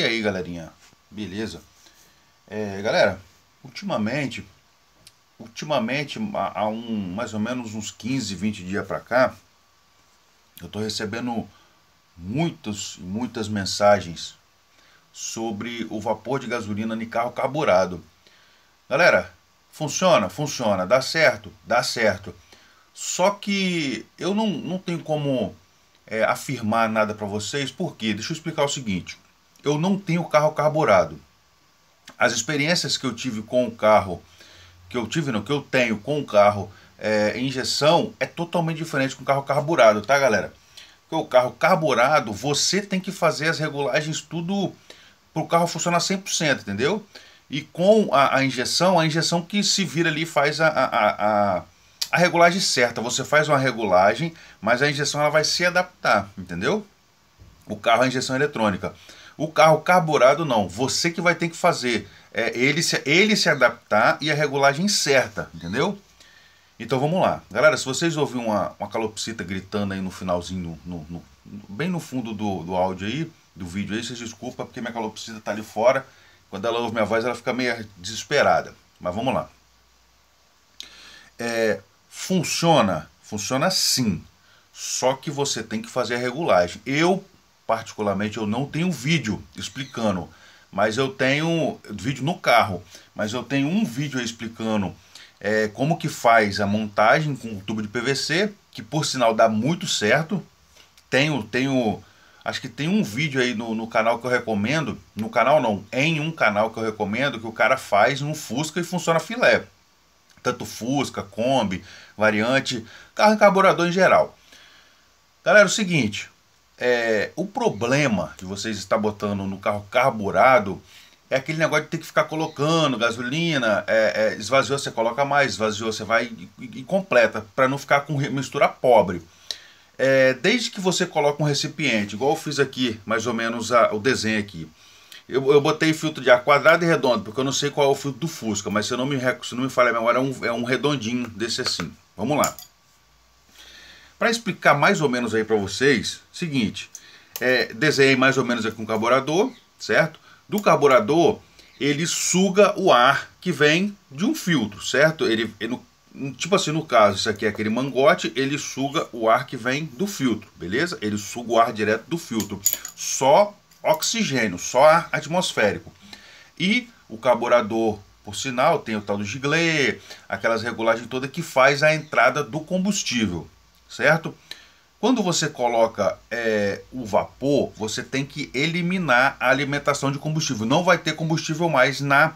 E aí galerinha, beleza? É, galera, ultimamente, ultimamente há um, mais ou menos uns 15, 20 dias para cá, eu estou recebendo muitas muitas mensagens sobre o vapor de gasolina em carro carburado. Galera, funciona? Funciona. Dá certo? Dá certo. Só que eu não, não tenho como é, afirmar nada para vocês, porque deixa eu explicar o seguinte eu não tenho carro carburado. As experiências que eu tive com o carro, que eu tive, não, que eu tenho com o carro é, injeção, é totalmente diferente com o carro carburado, tá, galera? Porque o carro carburado, você tem que fazer as regulagens tudo para o carro funcionar 100%, entendeu? E com a, a, injeção, a injeção que se vira ali faz a, a, a, a regulagem certa. Você faz uma regulagem, mas a injeção ela vai se adaptar, entendeu? O carro é injeção eletrônica. O carro carburado não, você que vai ter que fazer. É ele, se, ele se adaptar e a regulagem certa, entendeu? Então vamos lá. Galera, se vocês ouviram uma, uma calopsita gritando aí no finalzinho, no, no, no, bem no fundo do, do áudio aí, do vídeo aí, vocês desculpa porque minha calopsita tá ali fora. Quando ela ouve minha voz, ela fica meio desesperada. Mas vamos lá. É, funciona? Funciona sim. Só que você tem que fazer a regulagem. Eu particularmente, eu não tenho vídeo explicando, mas eu tenho vídeo no carro, mas eu tenho um vídeo explicando é, como que faz a montagem com o tubo de PVC, que por sinal dá muito certo. Tenho, tenho, acho que tem um vídeo aí no, no canal que eu recomendo, no canal não, em um canal que eu recomendo, que o cara faz no Fusca e funciona filé. Tanto Fusca, Kombi, variante, carro e carburador em geral. Galera, é o seguinte, é, o problema que vocês estão botando no carro carburado é aquele negócio de ter que ficar colocando gasolina, é, é, esvaziou, você coloca mais, esvaziou, você vai e, e completa, para não ficar com mistura pobre. É, desde que você coloca um recipiente, igual eu fiz aqui, mais ou menos a, o desenho aqui, eu, eu, botei filtro de ar quadrado e redondo, porque eu não sei qual é o filtro do Fusca, mas se eu não me, se não me falha a memória, é um, é um redondinho desse assim. Vamos lá. Para explicar mais ou menos aí para vocês, seguinte, é, desenhei mais ou menos aqui um carburador, certo? Do carburador, ele suga o ar que vem de um filtro, certo? Ele, ele tipo assim, no caso, isso aqui é aquele mangote, ele suga o ar que vem do filtro, beleza? Ele suga o ar direto do filtro. Só oxigênio, só ar atmosférico. E o carburador, por sinal, tem o tal do Giglet, aquelas regulagens todas que faz a entrada do combustível, certo? Quando você coloca é, o vapor, você tem que eliminar a alimentação de combustível. Não vai ter combustível mais na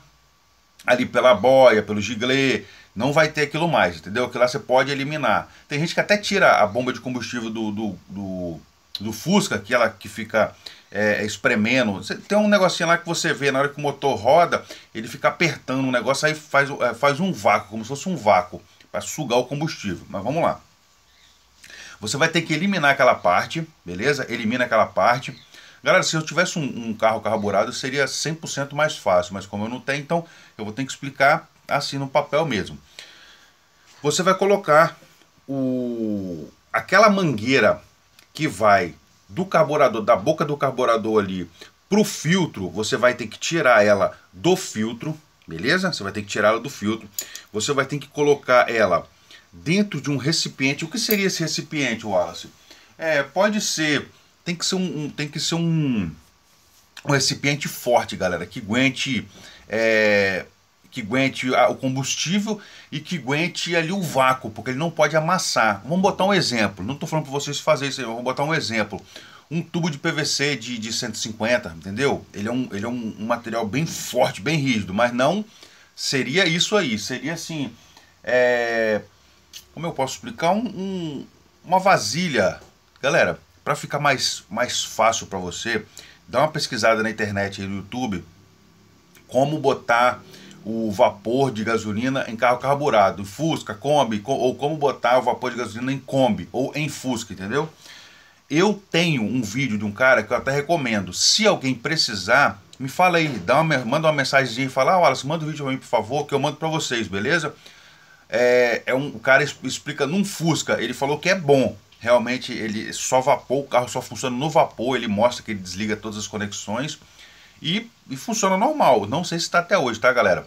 ali pela boia, pelo giglê, não vai ter aquilo mais, entendeu? Aquilo lá você pode eliminar. Tem gente que até tira a bomba de combustível do, do, do, do Fusca, que ela que fica é, espremendo. Tem um negocinho lá que você vê na hora que o motor roda, ele fica apertando o negócio, aí faz, é, faz um vácuo, como se fosse um vácuo, para sugar o combustível. Mas vamos lá. Você vai ter que eliminar aquela parte, beleza? Elimina aquela parte. Galera, se eu tivesse um, um carro carburado, seria 100% mais fácil, mas como eu não tenho, então eu vou ter que explicar assim no papel mesmo. Você vai colocar o aquela mangueira que vai do carburador, da boca do carburador ali para o filtro, você vai ter que tirar ela do filtro, beleza? Você vai ter que tirar ela do filtro. Você vai ter que colocar ela dentro de um recipiente. O que seria esse recipiente, Wallace? É, pode ser, tem que ser um, um tem que ser um, um, recipiente forte, galera, que aguente é, que aguente o combustível e que aguente ali o vácuo, porque ele não pode amassar. Vamos botar um exemplo. Não estou falando para vocês fazerem isso, vamos botar um exemplo. Um tubo de PVC de, de 150, entendeu? Ele é, um, ele é um, um material bem forte, bem rígido, mas não seria isso aí. Seria assim, é, como eu posso explicar, um, um, uma vasilha. Galera, para ficar mais, mais fácil para você, dá uma pesquisada na internet e no YouTube como botar o vapor de gasolina em carro carburado, Fusca, Kombi, ou como botar o vapor de gasolina em Kombi ou em Fusca, entendeu? Eu tenho um vídeo de um cara que eu até recomendo. Se alguém precisar, me fala aí, dá uma, manda uma mensagem e fala, ah, Wallace, manda o um vídeo pra mim, por favor, que eu mando para vocês, beleza? é, é um, o cara explica num Fusca, ele falou que é bom. Realmente ele só vapor, o carro só funciona no vapor, ele mostra que ele desliga todas as conexões e, e funciona normal. Não sei se está até hoje, tá galera?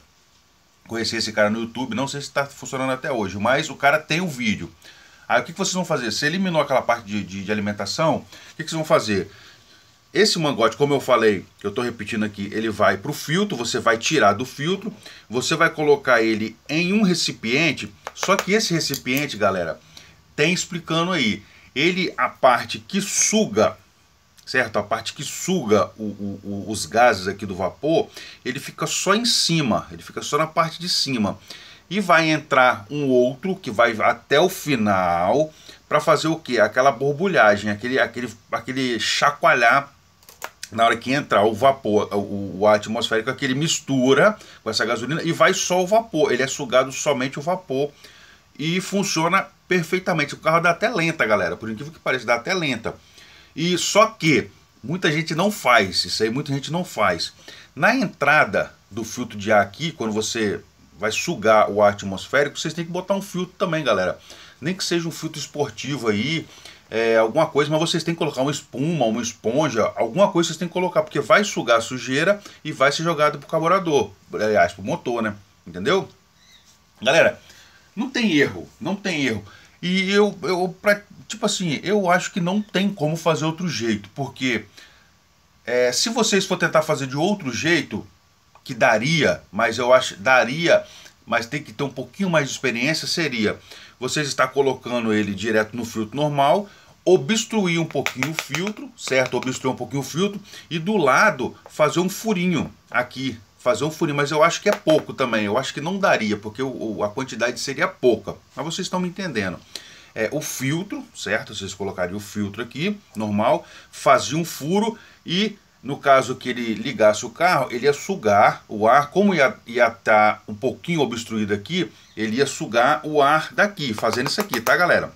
Conheci esse cara no YouTube, não sei se está funcionando até hoje, mas o cara tem o vídeo. Aí o que, que vocês vão fazer? Você eliminou aquela parte de, de, de alimentação, o que, que vocês vão fazer? Esse mangote, como eu falei, eu estou repetindo aqui, ele vai para o filtro, você vai tirar do filtro, você vai colocar ele em um recipiente, só que esse recipiente, galera, tem explicando aí, ele, a parte que suga, certo? A parte que suga o, o, o, os gases aqui do vapor, ele fica só em cima, ele fica só na parte de cima. E vai entrar um outro que vai até o final, para fazer o que? Aquela borbulhagem, aquele, aquele, aquele chacoalhar na hora que entrar o vapor, o, o ar atmosférico aquele ele mistura com essa gasolina e vai só o vapor. Ele é sugado somente o vapor e funciona perfeitamente. O carro dá até lenta, galera. Por incrível que pareça, dá até lenta. E só que muita gente não faz isso aí, muita gente não faz. Na entrada do filtro de ar aqui, quando você vai sugar o ar atmosférico, vocês têm que botar um filtro também, galera. Nem que seja um filtro esportivo aí, é, alguma coisa, mas vocês têm que colocar uma espuma, uma esponja, alguma coisa vocês têm que colocar, porque vai sugar a sujeira e vai ser jogado pro carburador, aliás, pro motor, né? Entendeu? Galera, não tem erro, não tem erro. E eu, eu pra, tipo assim, eu acho que não tem como fazer outro jeito, porque é, se vocês for tentar fazer de outro jeito, que daria, mas eu acho daria mas tem que ter um pouquinho mais de experiência, seria você estar colocando ele direto no filtro normal, obstruir um pouquinho o filtro, certo? Obstruir um pouquinho o filtro e do lado fazer um furinho aqui, fazer um furinho, mas eu acho que é pouco também, eu acho que não daria, porque o, a quantidade seria pouca, mas vocês estão me entendendo. É, o filtro, certo? Vocês colocariam o filtro aqui, normal, fazia um furo e no caso que ele ligasse o carro, ele ia sugar o ar, como ia estar tá um pouquinho obstruído aqui, ele ia sugar o ar daqui, fazendo isso aqui, tá galera?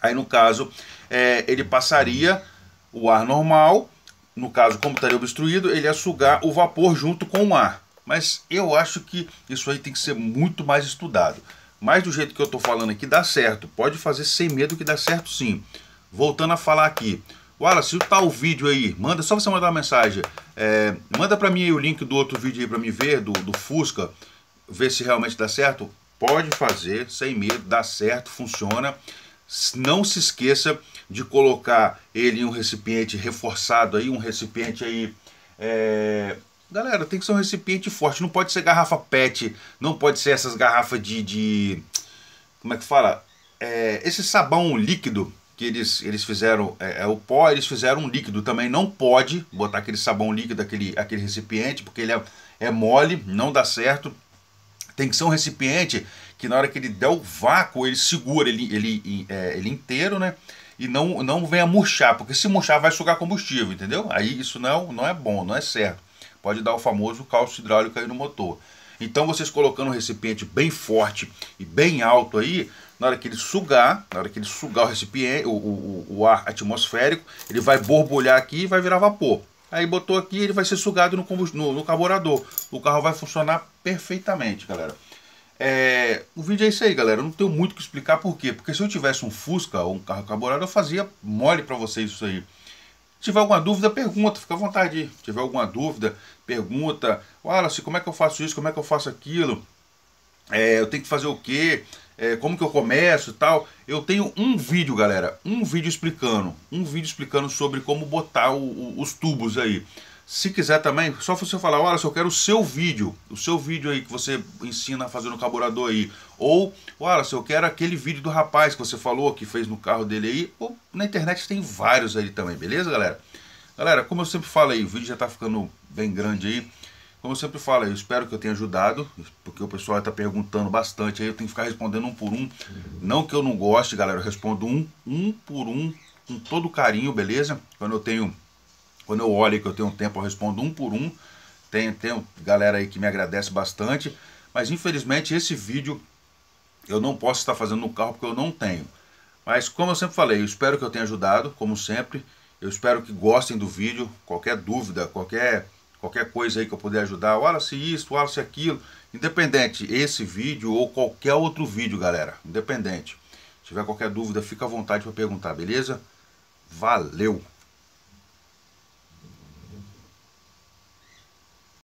Aí no caso, é, ele passaria o ar normal, no caso como estaria obstruído, ele ia sugar o vapor junto com o ar. Mas eu acho que isso aí tem que ser muito mais estudado. Mas do jeito que eu estou falando aqui, dá certo. Pode fazer sem medo que dá certo sim. Voltando a falar aqui, Wallace, tá o vídeo aí, manda, só você mandar uma mensagem. É, manda para mim o link do outro vídeo aí para me ver, do, do Fusca, ver se realmente dá certo. Pode fazer, sem medo, dá certo, funciona. Não se esqueça de colocar ele em um recipiente reforçado aí, um recipiente aí... É... Galera, tem que ser um recipiente forte, não pode ser garrafa PET, não pode ser essas garrafas de... de... Como é que fala? É, esse sabão líquido que eles, eles fizeram é, é, o pó, eles fizeram um líquido. Também não pode botar aquele sabão líquido, aquele, aquele recipiente, porque ele é, é mole, não dá certo. Tem que ser um recipiente que na hora que ele der o vácuo, ele segura ele, ele, é, ele inteiro, né? E não, não venha murchar, porque se murchar vai sugar combustível, entendeu? Aí isso não, é, não é bom, não é certo. Pode dar o famoso cálcio hidráulico aí no motor. Então vocês colocando um recipiente bem forte e bem alto aí, na hora que ele sugar, na hora que ele sugar o recipiente, o, o, o ar atmosférico, ele vai borbulhar aqui e vai virar vapor. Aí botou aqui, ele vai ser sugado no, no, no carburador. O carro vai funcionar perfeitamente, galera. É, o vídeo é isso aí, galera. Eu não tenho muito que explicar por quê. Porque se eu tivesse um Fusca ou um carro carburado eu fazia mole para vocês isso aí. Se tiver alguma dúvida, pergunta, fica à vontade. Se tiver alguma dúvida, pergunta. Wallace, como é que eu faço isso? Como é que eu faço aquilo? É, eu tenho que fazer o quê? é, como que eu começo e tal. Eu tenho um vídeo, galera, um vídeo explicando, um vídeo explicando sobre como botar o, o, os tubos aí. Se quiser também, só você falar, olha, eu quero o seu vídeo, o seu vídeo aí que você ensina a fazer no carburador aí. Ou, olha, eu quero aquele vídeo do rapaz que você falou, que fez no carro dele aí. Ou na internet tem vários aí também, beleza, galera? Galera, como eu sempre falo aí, o vídeo já tá ficando bem grande aí. Como eu sempre falo, eu espero que eu tenha ajudado, porque o pessoal está perguntando bastante, aí eu tenho que ficar respondendo um por um. Não que eu não goste, galera, eu respondo um, um por um, com todo carinho, beleza? Quando eu tenho, quando eu olho que eu tenho tempo, eu respondo um por um. Tem, tem galera aí que me agradece bastante, mas infelizmente esse vídeo eu não posso estar fazendo no carro porque eu não tenho. Mas como eu sempre falei, eu espero que eu tenha ajudado, como sempre. Eu espero que gostem do vídeo. Qualquer dúvida, qualquer qualquer coisa aí que eu puder ajudar, olha se isso, olha se aquilo, independente esse vídeo ou qualquer outro vídeo, galera, independente. Se tiver qualquer dúvida, fica à vontade para perguntar, beleza? Valeu!